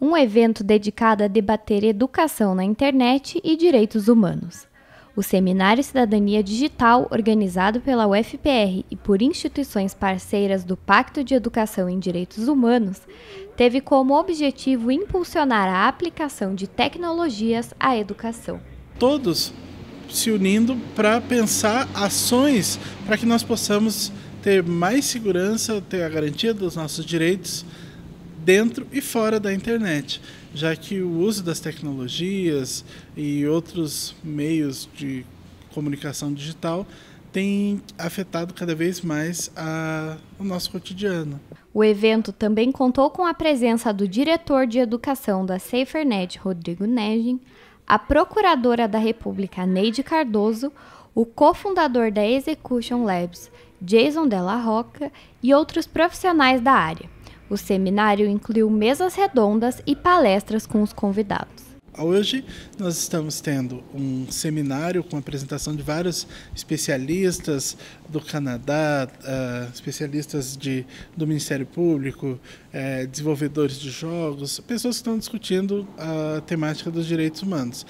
um evento dedicado a debater educação na internet e direitos humanos. O Seminário Cidadania Digital, organizado pela UFPR e por instituições parceiras do Pacto de Educação em Direitos Humanos, teve como objetivo impulsionar a aplicação de tecnologias à educação. Todos se unindo para pensar ações para que nós possamos ter mais segurança, ter a garantia dos nossos direitos dentro e fora da internet, já que o uso das tecnologias e outros meios de comunicação digital tem afetado cada vez mais a, o nosso cotidiano. O evento também contou com a presença do diretor de educação da SaferNet, Rodrigo Negin, a procuradora da República, Neide Cardoso, o cofundador da Execution Labs, Jason Della Roca e outros profissionais da área. O seminário incluiu mesas redondas e palestras com os convidados. Hoje nós estamos tendo um seminário com a apresentação de vários especialistas do Canadá, ah, especialistas de, do Ministério Público, eh, desenvolvedores de jogos, pessoas que estão discutindo a temática dos direitos humanos.